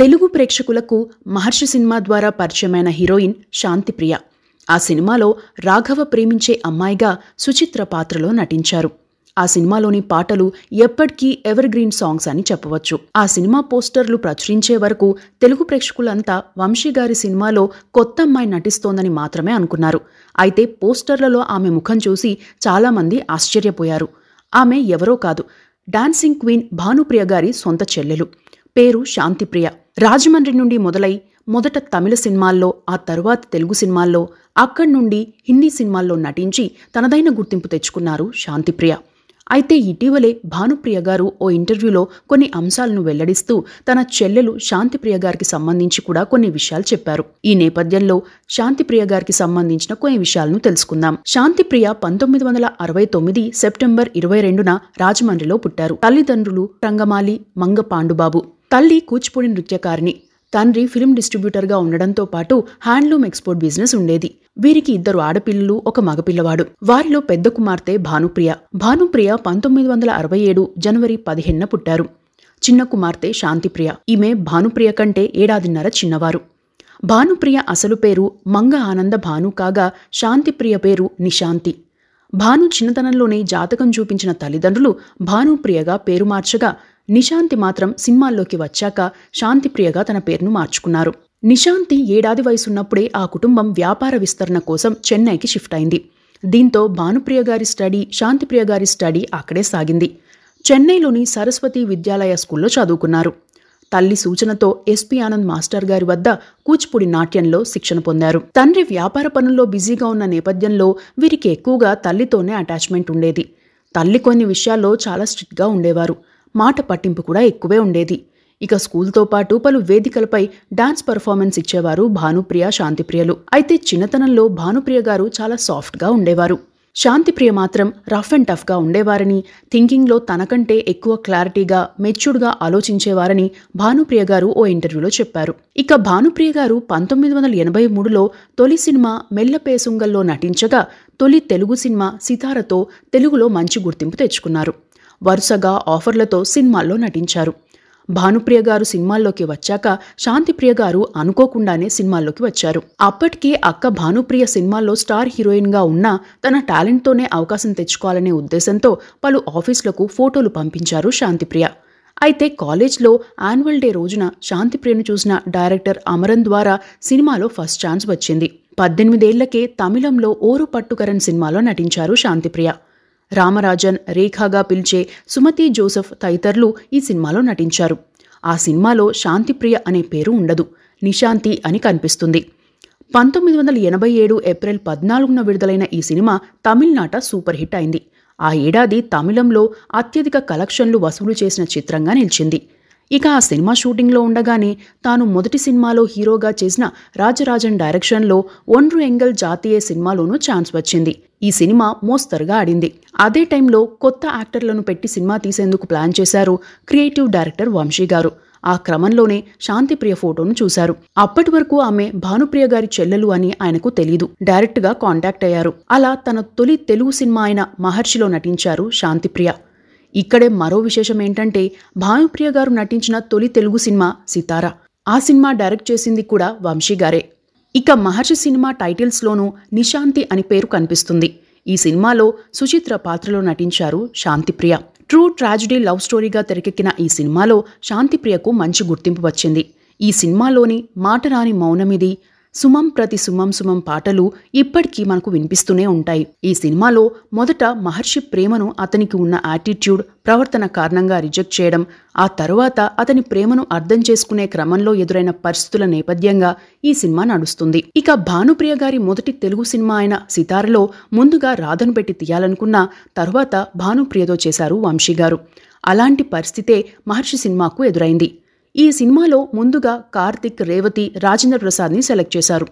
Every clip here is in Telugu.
తెలుగు ప్రేక్షకులకు మహర్షి సినిమా ద్వారా పరిచయమైన హీరోయిన్ శాంతిప్రియ ఆ సినిమాలో రాఘవ ప్రేమించే అమ్మాయిగా సుచిత్ర పాత్రలో నటించారు ఆ సినిమాలోని పాటలు ఎప్పటికీ ఎవర్ గ్రీన్ సాంగ్స్ అని చెప్పవచ్చు ఆ సినిమా పోస్టర్లు ప్రచురించే వరకు తెలుగు ప్రేక్షకులంతా వంశీ గారి సినిమాలో కొత్త అమ్మాయి నటిస్తోందని మాత్రమే అనుకున్నారు అయితే పోస్టర్లలో ఆమె ముఖం చూసి చాలామంది ఆశ్చర్యపోయారు ఆమె ఎవరో కాదు డాన్సింగ్ క్వీన్ భానుప్రియ గారి సొంత చెల్లెలు పేరు శాంతిప్రియ రాజమండ్రి నుండి మొదలై మొదట తమిళ సినిమాల్లో ఆ తరువాత తెలుగు సినిమాల్లో అక్కడి నుండి హిందీ సినిమాల్లో నటించి తనదైన గుర్తింపు తెచ్చుకున్నారు శాంతిప్రియ అయితే ఇటీవలే భానుప్రియ గారు ఓ ఇంటర్వ్యూలో కొన్ని అంశాలను వెల్లడిస్తూ తన చెల్లెలు శాంతిప్రియ గారికి సంబంధించి కూడా కొన్ని విషయాలు చెప్పారు ఈ నేపథ్యంలో శాంతిప్రియ గారికి సంబంధించిన కొన్ని విషయాలను తెలుసుకుందాం శాంతిప్రియ పంతొమ్మిది వందల అరవై తొమ్మిది సెప్టెంబర్ ఇరవై రెండున రాజమండ్రిలో పుట్టారు తల్లిదండ్రులు రంగమాలి మంగ పాండుబాబు తల్లి కూచిపూడి నృత్యకారిణి తండ్రి ఫిల్మ్ డిస్ట్రిబ్యూటర్గా ఉండడంతో పాటు హ్యాండ్లూమ్ ఎక్స్పోర్ట్ బిజినెస్ ఉండేది వీరికి ఇద్దరు ఆడపిల్లలు ఒక మగపిల్లవాడు వారిలో పెద్ద కుమార్తె భానుప్రియ భానుప్రియ పంతొమ్మిది వందల అరవై ఏడు జనవరి పదిహేనున పుట్టారు చిన్న కుమార్తె శాంతిప్రియ ఈమె భానుప్రియ కంటే ఏడాదిన్నర చిన్నవారు భానుప్రియ అసలు పేరు మంగ ఆనంద భాను కాగా శాంతిప్రియ పేరు నిశాంతి భాను చిన్నతనంలోనే జాతకం చూపించిన తల్లిదండ్రులు భానుప్రియగా పేరు మార్చగా నిశాంతి మాత్రం సినిమాల్లోకి వచ్చాక శాంతిప్రియగా తన పేరును మార్చుకున్నారు నిశాంతి ఏడాది వయసున్నప్పుడే ఆ కుటుంబం వ్యాపార విస్తరణ కోసం చెన్నైకి షిఫ్ట్ అయింది దీంతో భానుప్రియ గారి స్టడీ శాంతిప్రియ గారి స్టడీ అక్కడే సాగింది చెన్నైలోని సరస్వతి విద్యాలయ స్కూల్లో చదువుకున్నారు తల్లి సూచనతో ఎస్పి ఆనంద్ మాస్టర్ గారి వద్ద కూచిపూడి నాట్యంలో శిక్షణ పొందారు తండ్రి వ్యాపార పనుల్లో బిజీగా ఉన్న నేపథ్యంలో వీరికి ఎక్కువగా తల్లితోనే అటాచ్మెంట్ ఉండేది తల్లి కొన్ని విషయాల్లో చాలా స్ట్రిక్ట్గా ఉండేవారు మాట పట్టింపు కూడా ఎక్కువే ఉండేది ఇక స్కూల్తో పాటు పలు వేదికలపై డాన్స్ పర్ఫార్మెన్స్ ఇచ్చేవారు భానుప్రియ శాంతిప్రియలు అయితే చిన్నతనంలో భానుప్రియ గారు చాలా సాఫ్ట్గా ఉండేవారు శాంతిప్రియ మాత్రం రఫ్ అండ్ టఫ్గా ఉండేవారని థింకింగ్లో తనకంటే ఎక్కువ క్లారిటీగా మెచ్యూర్డ్గా ఆలోచించేవారని భానుప్రియ గారు ఓ ఇంటర్వ్యూలో చెప్పారు ఇక భానుప్రియ గారు పంతొమ్మిది వందల ఎనభై మూడులో తొలి సినిమా మెల్లపేసుంగల్లో నటించగా తొలి తెలుగు సినిమా సితారతో తెలుగులో మంచి గుర్తింపు తెచ్చుకున్నారు వరుసగా ఆఫర్లతో సినిమాల్లో నటించారు భానుప్రియ గారు సినిమాల్లోకి వచ్చాక శాంతిప్రియ గారు అనుకోకుండానే సినిమాల్లోకి వచ్చారు అప్పటికే అక్క భానుప్రియ సినిమాల్లో స్టార్ హీరోయిన్గా ఉన్నా తన టాలెంట్తోనే అవకాశం తెచ్చుకోవాలనే ఉద్దేశంతో పలు ఆఫీసులకు ఫోటోలు పంపించారు శాంతిప్రియ అయితే కాలేజ్లో యాన్యువల్ డే రోజున శాంతిప్రియను చూసిన డైరెక్టర్ అమరన్ ద్వారా సినిమాలో ఫస్ట్ ఛాన్స్ వచ్చింది పద్దెనిమిదేళ్లకే తమిళంలో ఓరు పట్టుకరన్ సినిమాలో నటించారు శాంతిప్రియ రామరాజన్ రేఖాగా పిలిచే సుమతి జోసెఫ్ తదితరులు ఈ సినిమాలో నటించారు ఆ సినిమాలో శాంతిప్రియ అనే పేరు ఉండదు నిశాంతి అని కనిపిస్తుంది పంతొమ్మిది వందల ఎనభై ఏడు ఏప్రిల్ పద్నాలుగున విడుదలైన ఈ సినిమా తమిళనాట సూపర్ హిట్ అయింది ఆ ఏడాది తమిళంలో అత్యధిక కలెక్షన్లు వసూలు చేసిన చిత్రంగా నిలిచింది ఇక ఆ సినిమా షూటింగ్లో ఉండగానే తాను మొదటి సినిమాలో హీరోగా చేసిన రాజరాజన్ డైరెక్షన్లో ఒండ్రు ఎంగల్ జాతీయ సినిమాలోనూ ఛాన్స్ వచ్చింది ఈ సినిమా మోస్తరుగా ఆడింది అదే టైంలో కొత్త యాక్టర్లను పెట్టి సినిమా తీసేందుకు ప్లాన్ చేశారు క్రియేటివ్ డైరెక్టర్ వంశీ గారు ఆ క్రమంలోనే శాంతిప్రియ ఫోటోను చూశారు అప్పటి వరకు ఆమె భానుప్రియ గారి చెల్లెలు అని ఆయనకు తెలీదు డైరెక్ట్ గా కాంటాక్ట్ అయ్యారు అలా తన తొలి తెలుగు సినిమా అయిన మహర్షిలో నటించారు శాంతిప్రియ ఇక్కడే మరో విశేషం ఏంటంటే భానుప్రియ గారు నటించిన తొలి తెలుగు సినిమా సితారా ఆ సినిమా డైరెక్ట్ చేసింది కూడా వంశీ గారే ఇక మహర్షి సినిమా టైటిల్స్లోనూ నిశాంతి అని పేరు కనిపిస్తుంది ఈ సినిమాలో సుచిత్ర పాత్రలో నటించారు శాంతిప్రియ ట్రూ ట్రాజిడీ లవ్ స్టోరీగా తెరకెక్కిన ఈ సినిమాలో శాంతిప్రియకు మంచి గుర్తింపు వచ్చింది ఈ సినిమాలోని మాటరాని మౌనమిది సుమం ప్రతి సుమం సుమం పాటలు ఇప్పటికీ మనకు వినిపిస్తూనే ఉంటాయి ఈ సినిమాలో మొదట మహర్షి ప్రేమను అతనికి ఉన్న యాటిట్యూడ్ ప్రవర్తన కారణంగా రిజెక్ట్ చేయడం ఆ తరువాత అతని ప్రేమను అర్థం చేసుకునే క్రమంలో ఎదురైన పరిస్థితుల నేపథ్యంగా ఈ సినిమా నడుస్తుంది ఇక భానుప్రియ గారి మొదటి తెలుగు సినిమా అయిన సితారలో ముందుగా రాధను పెట్టి తీయాలనుకున్న తరువాత భానుప్రియతో చేశారు వంశీ గారు అలాంటి పరిస్థితే మహర్షి సినిమాకు ఎదురైంది ఈ సినిమాలో ముందుగా కార్తిక్ రేవతి రాజేంద్ర ప్రసాద్ని సెలెక్ట్ చేశారు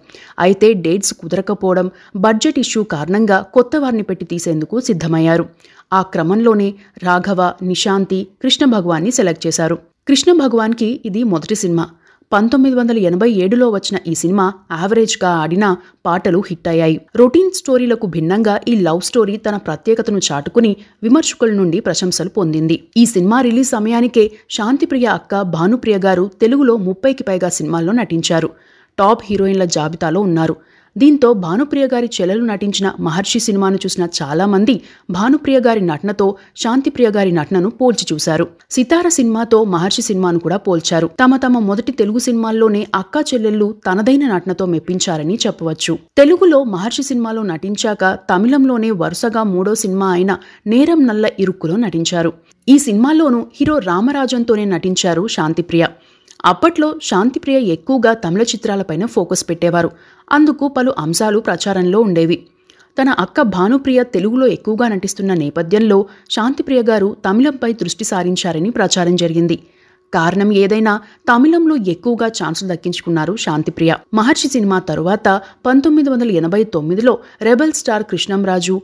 అయితే డేట్స్ కుదరకపోవడం బడ్జెట్ ఇష్యూ కారణంగా కొత్త వారిని పెట్టి తీసేందుకు సిద్ధమయ్యారు ఆ క్రమంలోనే రాఘవ నిశాంతి కృష్ణ భగవాన్ని సెలెక్ట్ చేశారు కృష్ణ భగవాన్కి ఇది మొదటి సినిమా పంతొమ్మిది వందల ఎనభై ఏడులో వచ్చిన ఈ సినిమా యావరేజ్గా ఆడిన పాటలు హిట్ అయ్యాయి రొటీన్ స్టోరీలకు భిన్నంగా ఈ లవ్ స్టోరీ తన ప్రత్యేకతను చాటుకుని విమర్శకుల నుండి ప్రశంసలు పొందింది ఈ సినిమా రిలీజ్ సమయానికే శాంతిప్రియ అక్క భానుప్రియ గారు తెలుగులో ముప్పైకి పైగా సినిమాల్లో నటించారు టాప్ హీరోయిన్ల జాబితాలో ఉన్నారు దీంతో భానుప్రియ గారి చెలలు నటించిన మహర్షి సినిమాను చూసిన చాలామంది భానుప్రియ గారి నటనతో శాంతిప్రియ గారి నటనను పోల్చి చూశారు సితార సినిమాతో మహర్షి సినిమాను కూడా పోల్చారు తమ తమ మొదటి తెలుగు సినిమాల్లోనే అక్కా చెల్లెళ్ళు తనదైన నటనతో మెప్పించారని చెప్పవచ్చు తెలుగులో మహర్షి సినిమాలో నటించాక తమిళంలోనే వరుసగా మూడో సినిమా అయిన నేరం నల్ల ఇరుక్కులో నటించారు ఈ సినిమాలోనూ హీరో రామరాజంతోనే నటించారు శాంతిప్రియ అప్పట్లో శాంతిప్రియ ఎక్కువగా తమిళ చిత్రాలపైన ఫోకస్ పెట్టేవారు అందుకు పలు అంశాలు ప్రచారంలో ఉండేవి తన అక్క భానుప్రియ తెలుగులో ఎక్కువగా నటిస్తున్న నేపథ్యంలో శాంతిప్రియ గారు తమిళంపై దృష్టి సారించారని ప్రచారం జరిగింది కారణం ఏదైనా తమిళంలో ఎక్కువగా ఛాన్స్ దక్కించుకున్నారు శాంతిప్రియ మహర్షి సినిమా తరువాత పంతొమ్మిది వందల ఎనభై తొమ్మిదిలో రెబల్ స్టార్ కృష్ణంరాజు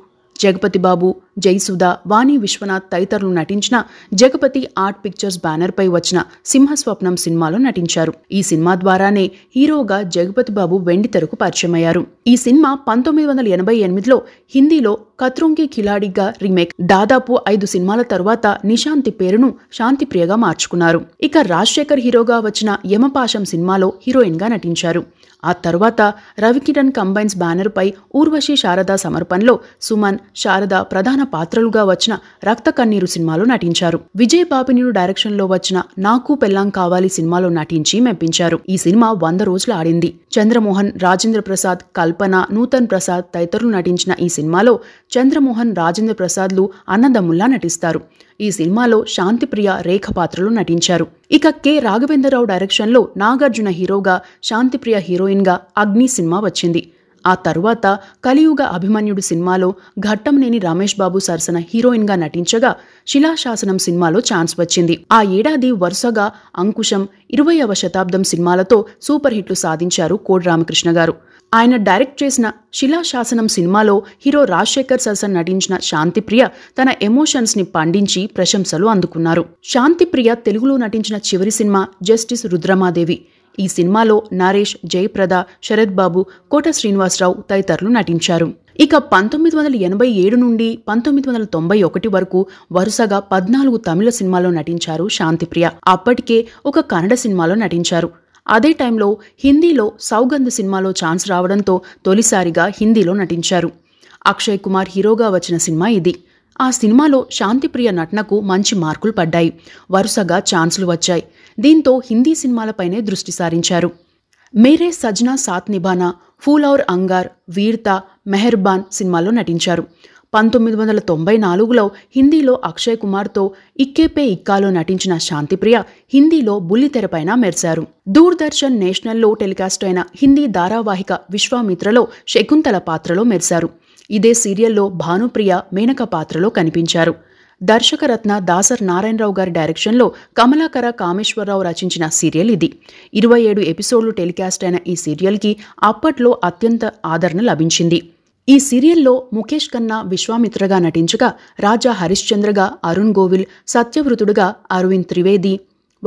జగపతి బాబు జయసుధ వాణి విశ్వనాథ్ తదితరులు నటించిన జగపతి ఆర్ట్ పిక్చర్స్ బ్యానర్ పై వచ్చిన సింహస్వప్నం సినిమాలో నటించారు ఈ సినిమా ద్వారానే హీరోగా జగపతి బాబు వెండి తెరకు పరిచయమయ్యారు ఈ సినిమా పంతొమ్మిది వందల ఎనభై ఎనిమిదిలో హిందీలో కత్రుంగి కిలాడిగా రీమేక్ దాదాపు ఐదు సినిమాల తరువాత నిశాంతి పేరును శాంతిప్రియగా మార్చుకున్నారు ఇక రాజశేఖర్ హీరోగా వచ్చిన యమపాశం సినిమాలో హీరోయిన్గా నటించారు ఆ తర్వాత రవికిరణ్ కంబైన్స్ బ్యానర్పై ఊర్వశి శారద సమర్పణలో సుమన్ శారద ప్రధాన పాత్రలుగా వచ్చిన రక్త కన్నీరు సినిమాలో నటించారు విజయ్ బాపినీడు డైరెక్షన్లో వచ్చిన నాకు పెళ్ళాం కావాలి సినిమాలో నటించి మెప్పించారు ఈ సినిమా వంద రోజులు ఆడింది చంద్రమోహన్ రాజేంద్ర ప్రసాద్ కల్పన నూతన్ ప్రసాద్ తదితరులు నటించిన ఈ సినిమాలో చంద్రమోహన్ రాజేంద్ర ప్రసాద్లు అన్నదమ్ముల్లా నటిస్తారు ఈ సినిమాలో శాంతిప్రియ రేఖ పాత్రలు నటించారు ఇక కె రాఘవేంద్రరావు డైరెక్షన్లో నాగార్జున హీరోగా శాంతిప్రియ హీరోయిన్గా అగ్ని సినిమా వచ్చింది ఆ తరువాత కలియుగ అభిమన్యుడు సినిమాలో ఘట్టంనేని రమేష్ బాబు సరసన హీరోయిన్గా నటించగా శిలాశాసనం సినిమాలో ఛాన్స్ వచ్చింది ఆ ఏడాది వరుసగా అంకుశం ఇరవయవ శతాబ్దం సినిమాలతో సూపర్ హిట్లు సాధించారు కోడి రామకృష్ణ గారు ఆయన డైరెక్ట్ చేసిన శిలాశాసనం సినిమాలో హీరో రాజశేఖర్ సరసన్ నటించిన శాంతిప్రియ తన ఎమోషన్స్ ని పండించి ప్రశంసలు అందుకున్నారు శాంతిప్రియ తెలుగులో నటించిన చివరి సినిమా జస్టిస్ రుద్రమాదేవి ఈ సినిమాలో నరేష్ జయప్రద శరత్ బాబు కోట శ్రీనివాసరావు తదితరులు నటించారు ఇక పంతొమ్మిది వందల ఎనభై ఏడు నుండి పంతొమ్మిది వందల తొంభై ఒకటి వరకు వరుసగా పద్నాలుగు తమిళ సినిమాలో నటించారు శాంతిప్రియ అప్పటికే ఒక కన్నడ సినిమాలో నటించారు అదే టైంలో హిందీలో సౌగంధ సినిమాలో ఛాన్స్ రావడంతో తొలిసారిగా హిందీలో నటించారు అక్షయ్ కుమార్ హీరోగా వచ్చిన సినిమా ఇది ఆ సినిమాలో శాంతిప్రియ నటనకు మంచి మార్కులు పడ్డాయి వరుసగా ఛాన్సులు వచ్చాయి దీంతో హిందీ సినిమాలపైనే దృష్టి సారించారు మేరే సజ్నా సాత్ నిభానా ఫూల్ ఔర్ అంగార్ వీర్తా మెహర్బాన్ సినిమాల్లో నటించారు పంతొమ్మిది వందల తొంభై నాలుగులో హిందీలో అక్షయ్ కుమార్తో ఇక్కేపే ఇక్కాలో నటించిన శాంతిప్రియ హిందీలో బుల్లితెరపైన మెరిశారు దూరదర్శన్ నేషనల్లో టెలికాస్ట్ అయిన హిందీ ధారావాహిక విశ్వామిత్రలో శకుంతల పాత్రలో మెరిశారు ఇదే సీరియల్లో భానుప్రియ మేనక పాత్రలో కనిపించారు దర్శకరత్న దాసర్ నారాయణరావు గారి డైరెక్షన్లో కమలాకర కామేశ్వరరావు రచించిన సీరియల్ ఇది ఇరవై ఏడు ఎపిసోడ్లు టెలికాస్ట్ అయిన ఈ సీరియల్కి అప్పట్లో అత్యంత ఆదరణ లభించింది ఈ సీరియల్లో ముఖేష్ కన్నా విశ్వామిత్రగా నటించగా రాజా హరిశ్చంద్రగా అరుణ్ గోవిల్ సత్యవృతుడుగా అరవింద్ త్రివేది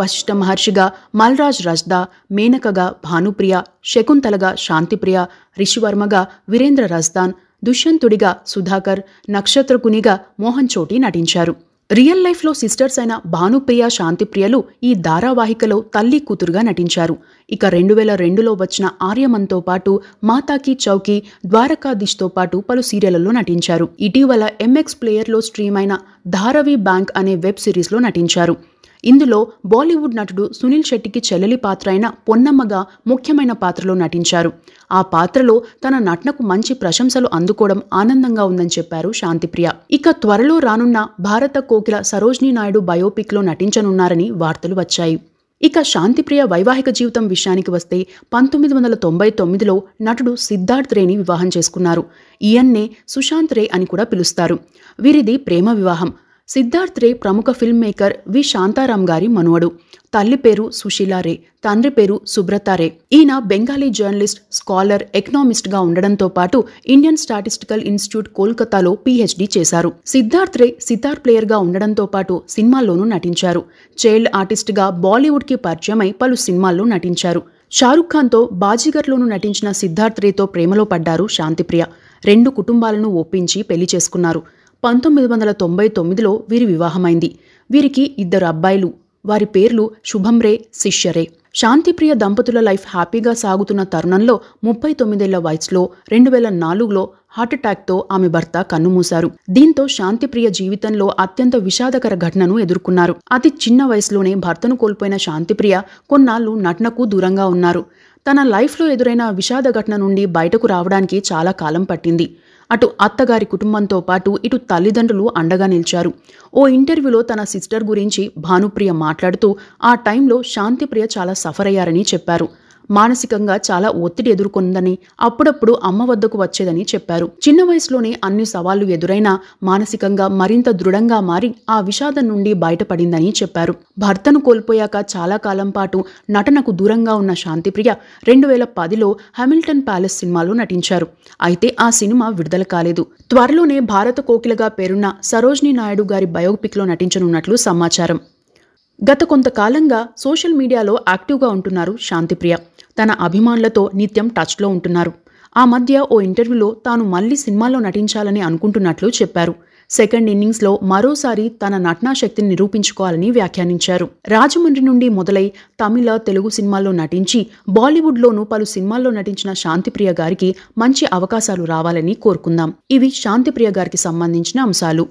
వశిష్ఠ మహర్షిగా మల్రాజ్ రజ్దా మేనకగా భానుప్రియ శకుంతలగా శాంతిప్రియ రిషివర్మగా వీరేంద్ర రజ్దాన్ దుష్యంతుడిగా సుధాకర్ నక్షత్రకునిగా మోహన్ చోటి నటించారు రియల్ లైఫ్లో సిస్టర్స్ అయిన భానుప్రియ శాంతిప్రియలు ఈ ధారావాహికలో తల్లి కూతురుగా నటించారు ఇక రెండు వేల రెండులో వచ్చిన ఆర్యమన్తో పాటు మాతాకి చౌకి తో పాటు పలు సీరియళ్లలో నటించారు ఇటీవల ఎంఎక్స్ ప్లేయర్లో స్ట్రీమ్ అయిన ధారవి బ్యాంక్ అనే వెబ్ సిరీస్లో నటించారు ఇందులో బాలీవుడ్ నటుడు సునీల్ శెట్టికి చెల్లెలి పాత్ర అయిన పొన్నమ్మగా ముఖ్యమైన పాత్రలో నటించారు ఆ పాత్రలో తన నటనకు మంచి ప్రశంసలు అందుకోవడం ఆనందంగా ఉందని చెప్పారు శాంతిప్రియ ఇక త్వరలో రానున్న భారత కోకిల సరోజినీ నాయుడు బయోపిక్లో నటించనున్నారని వార్తలు వచ్చాయి ఇక శాంతిప్రియ వైవాహిక జీవితం విషయానికి వస్తే పంతొమ్మిది వందల తొంభై తొమ్మిదిలో నటుడు సిద్ధార్థ్ రేని వివాహం చేసుకున్నారు ఈయన్నే సుశాంత్ రే అని కూడా పిలుస్తారు వీరిది ప్రేమ వివాహం సిద్ధార్థ్ రే ప్రముఖ ఫిల్మ్ మేకర్ వి శాంతారాం గారి మనువడు తల్లి పేరు సుశీలారే తండ్రి పేరు సుబ్రతారే ఈయన బెంగాలీ జర్నలిస్ట్ స్కాలర్ ఎకనామిస్ట్గా ఉండడంతో పాటు ఇండియన్ స్టాటిస్టికల్ ఇన్స్టిట్యూట్ కోల్కతాలో పిహెచ్డి చేశారు సిద్ధార్థ్ రే సితార్ ప్లేయర్గా ఉండడంతో పాటు సినిమాల్లోనూ నటించారు చైల్డ్ ఆర్టిస్ట్గా బాలీవుడ్కి పరిచయమై పలు సినిమాల్లో నటించారు షారుఖ్ ఖాన్తో బాజీగర్లోనూ నటించిన సిద్ధార్థ్ రేతో ప్రేమలో పడ్డారు శాంతిప్రియ రెండు కుటుంబాలను ఒప్పించి పెళ్లి చేసుకున్నారు పంతొమ్మిది వందల తొంభై తొమ్మిదిలో వీరి వివాహమైంది వీరికి ఇద్దరు అబ్బాయిలు వారి పేర్లు రే శిష్యరే శాంతిప్రియ దంపతుల లైఫ్ హ్యాపీగా సాగుతున్న తరుణంలో ముప్పై తొమ్మిదేళ్ల వయసులో రెండు వేల నాలుగులో హార్ట్అటాక్తో ఆమె భర్త కన్నుమూశారు దీంతో శాంతిప్రియ జీవితంలో అత్యంత విషాదకర ఘటనను ఎదుర్కొన్నారు అతి చిన్న వయసులోనే భర్తను కోల్పోయిన శాంతిప్రియ కొన్నాళ్లు నటనకు దూరంగా ఉన్నారు తన లైఫ్లో ఎదురైన విషాద ఘటన నుండి బయటకు రావడానికి చాలా కాలం పట్టింది అటు అత్తగారి కుటుంబంతో పాటు ఇటు తల్లిదండ్రులు అండగా నిలిచారు ఓ ఇంటర్వ్యూలో తన సిస్టర్ గురించి భానుప్రియ మాట్లాడుతూ ఆ టైంలో శాంతిప్రియ చాలా సఫర్ అయ్యారని చెప్పారు మానసికంగా చాలా ఒత్తిడి ఎదుర్కొందని అప్పుడప్పుడు అమ్మ వద్దకు వచ్చేదని చెప్పారు చిన్న వయసులోనే అన్ని సవాళ్లు ఎదురైనా మానసికంగా మరింత దృఢంగా మారి ఆ విషాదం నుండి బయటపడిందని చెప్పారు భర్తను కోల్పోయాక చాలా కాలం పాటు నటనకు దూరంగా ఉన్న శాంతిప్రియ రెండు వేల పదిలో హామిల్టన్ ప్యాలెస్ సినిమాలో నటించారు అయితే ఆ సినిమా విడుదల కాలేదు త్వరలోనే భారత కోకిలగా పేరున్న సరోజినీ నాయుడు గారి బయోపిక్లో నటించనున్నట్లు సమాచారం గత కొంతకాలంగా సోషల్ మీడియాలో యాక్టివ్గా ఉంటున్నారు శాంతిప్రియ తన అభిమానులతో నిత్యం టచ్లో ఉంటున్నారు ఆ మధ్య ఓ ఇంటర్వ్యూలో తాను మళ్ళీ సినిమాలో నటించాలని అనుకుంటున్నట్లు చెప్పారు సెకండ్ ఇన్నింగ్స్లో మరోసారి తన నటనా శక్తిని నిరూపించుకోవాలని వ్యాఖ్యానించారు రాజమండ్రి నుండి మొదలై తమిళ తెలుగు సినిమాల్లో నటించి బాలీవుడ్లోనూ పలు సినిమాల్లో నటించిన శాంతిప్రియ గారికి మంచి అవకాశాలు రావాలని కోరుకుందాం ఇవి శాంతిప్రియ గారికి సంబంధించిన అంశాలు